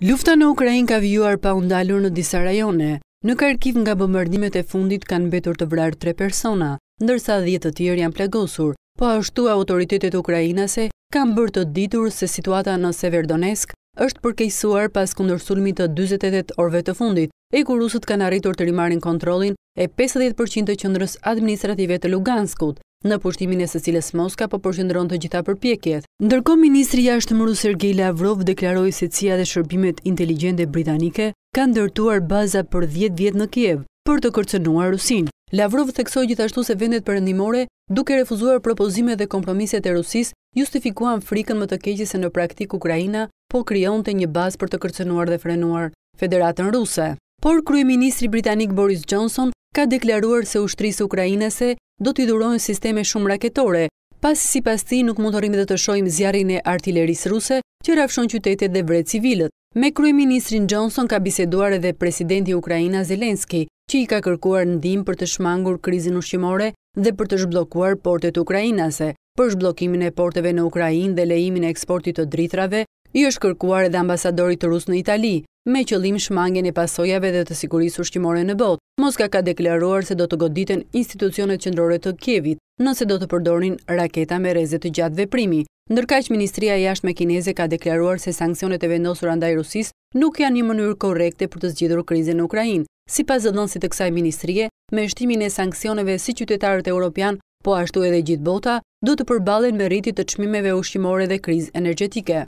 Lufta në Ukrajin ka vjuar pa undalur në disa rajone. Në karkiv nga bëmërdimet e fundit kanë betur të vrarë tre persona, ndërsa dhjetë të tjerë janë plegosur, po ashtu autoritetet ukrajinase kanë bërë të ditur se situata në Severdonesk është përkejsuar pas kundër sulmi të 28 orve të fundit, e kurusët kanë arritur të rimarin kontrolin e 50% të qëndrës administrative të Luganskut, në pushtimin e cilës Moska po përqendron të gjitha përpjekjet. Ndërkohë ministri i jashtëm rus Lavrov deklaroi se CIA dhe shërbimet inteligjente britanike kanë ndërtuar baza për 10 vjet në Kiev për të kërcënuar Rusin. Lavrov theksoi gjithashtu se vendet perëndimore, duke refuzuar propozimet dhe kompromiset e Rusisë, justifikuan frikën më të keqe se në praktik Ukraina po krijonte një bazë për të kërcënuar dhe frenuar Federatën Ruse. Por kryeministri britanik Boris Johnson ka deklaruar se ushtrisë ukrainase do t'i durojnë sisteme shumë raketore, pas si pas ti nuk mund të rrimit dhe të shojmë zjarin e artilerisë ruse që rafshon qytetet dhe vret civilët. Me krye ministrin Johnson ka biseduar edhe presidenti Ukraina Zelenski, që i ka kërkuar ndim për të shmangur krizin ushqimore dhe për të shblokuar portet ukrainase. Për shblokimin e porteve në Ukrajin dhe lejimin e eksportit të dritrave, i është kërkuar edhe ambasadorit rus në Itali, me qëllim shmangjen e pasojave dhe të sigurisë ushqimore në botë. Moska ka deklaruar se do të goditen institucionet qëndrore të Kjevit nëse do të përdorin raketa me rezet të gjatë veprimi. që Ministria jashtë me Kineze ka deklaruar se sankcionet e vendosur andaj Rusis nuk janë një mënyrë korekte për të zgjidhur krizën në Ukrajin. Si pas dëdhënësit të kësaj Ministrie, me shtimin e sankcioneve si qytetarët e Europian, po ashtu edhe gjithë bota, du të përbalen me rritit të qmimeve ushqimore dhe kriz energetike.